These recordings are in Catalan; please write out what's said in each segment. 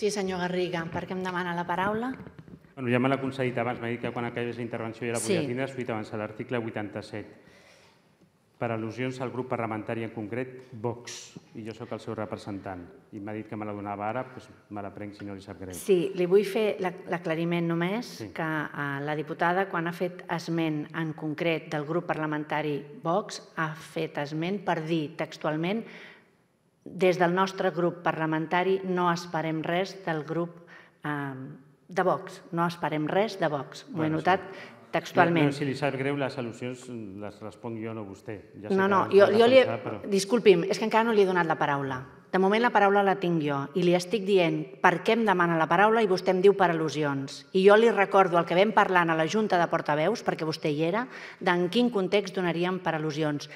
Sí, senyor Garriga, perquè em demana la paraula. Bueno, ja me l'ha concedit abans, m'ha dit que quan acabés la intervenció ja la podia sí. tindre, de suite abans, a l'article 87 per al·lusions al grup parlamentari en concret, Vox, i jo sóc el seu representant. I m'ha dit que me la donava ara, doncs me la prenc si no li sap greu. Sí, li vull fer l'aclariment només, sí. que eh, la diputada, quan ha fet esment en concret del grup parlamentari Vox, ha fet esment per dir textualment des del nostre grup parlamentari no esperem res del grup eh, de Vox, no esperem res de Vox. M'ho bueno, he notat sí. textualment. No, no, si li sap greu, les al·lusions les responc jo, no vostè. Ja sé no, no, jo, jo li... Però... Disculpi'm, és que encara no li he donat la paraula. De moment la paraula la tinc jo i li estic dient per què em demana la paraula i vostè em diu per al·lusions. I jo li recordo el que vam parlant a la Junta de Portaveus, perquè vostè hi era, d'en quin context donaríem per al·lusions.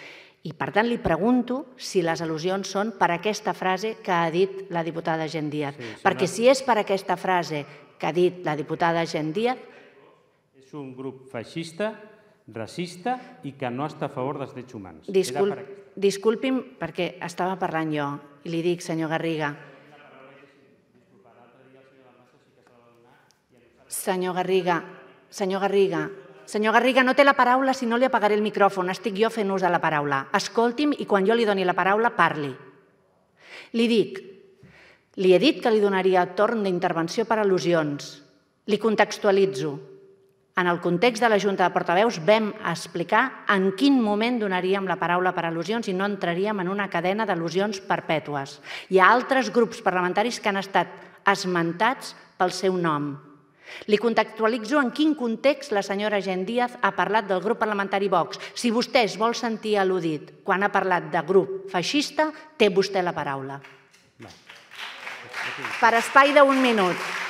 I per tant li pregunto si les al·lusions són per aquesta frase que ha dit la diputada Gent Díaz. Sí, Perquè si és per aquesta frase que ha dit la diputada Gent Díaz... És un grup feixista, racista i que no està a favor dels drets humans. Discul... Per... Disculpi'm perquè estava parlant jo i li dic, senyor Garriga... Senyor Garriga, senyor Garriga, Senyor Garriga, no té la paraula si no li apagaré el micròfon. Estic jo fent ús de la paraula. Escolti'm i quan jo li doni la paraula, parli. Li dic, li he dit que li donaria torn d'intervenció per al·lusions. Li contextualitzo. En el context de la Junta de Portaveus vam explicar en quin moment donaríem la paraula per al·lusions i no entraríem en una cadena d'al·lusions perpètues. Hi ha altres grups parlamentaris que han estat esmentats pel seu nom. Li contextualitzo en quin context la senyora Gen Díaz ha parlat del grup parlamentari Vox. Si vostè es vol sentir al·ludit quan ha parlat de grup feixista, té vostè la paraula. Per espai d'un minut.